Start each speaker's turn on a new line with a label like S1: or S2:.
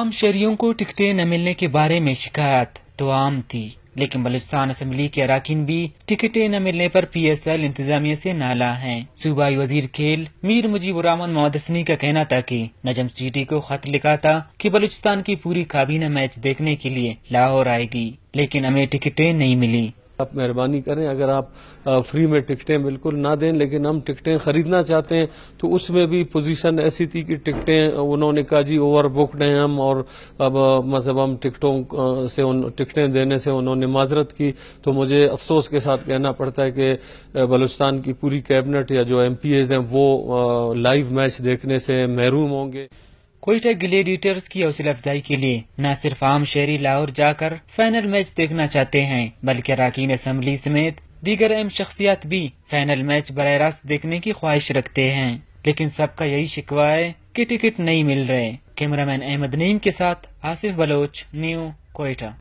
S1: عام شہریوں کو ٹکٹیں نہ ملنے کے بارے میں شکایت تو عام تھی لیکن بلوچستان اسمبلی کے اراکین بھی ٹکٹیں نہ ملنے پر پی ایس ایل انتظامیہ سے نالا ہیں صوبائی وزیر کھیل میر مجیب مجیبرامن مودسنی کا کہنا تھا کہ نجم سیٹی کو خط لکھا تھا کہ بلوچستان کی پوری کابینہ میچ دیکھنے کے لیے لاہور آئے گی لیکن ہمیں ٹکٹیں نہیں ملی آپ مہربانی کریں
S2: اگر آپ فری میں ٹکٹیں بالکل نہ دیں لیکن ہم ٹکٹیں خریدنا چاہتے ہیں تو اس میں بھی پوزیشن ایسی تھی کہ ٹکٹیں انہوں نے کہا جی اوور بکڈ ہیں ہم اور اب مطلب ہم ٹکٹوں سے ٹکٹیں دینے سے انہوں نے معذرت کی تو مجھے افسوس کے ساتھ کہنا پڑتا ہے کہ بلوچستان کی پوری کیبنٹ یا جو ایم پی ایز ہیں وہ لائیو میچ دیکھنے سے محروم ہوں
S1: گے کوئٹہ گلیڈیٹرز کی حوصلہ افزائی کے لیے نہ صرف عام شہری لاہور جا کر فائنل میچ دیکھنا چاہتے ہیں بلکہ اراکین اسمبلی سمیت دیگر اہم شخصیات بھی فائنل میچ براہ راست دیکھنے کی خواہش رکھتے ہیں لیکن سب کا یہی شکوا ہے کہ ٹکٹ نہیں مل رہے کیمرہ مین احمد نیم کے ساتھ آصف بلوچ نیو کوئٹہ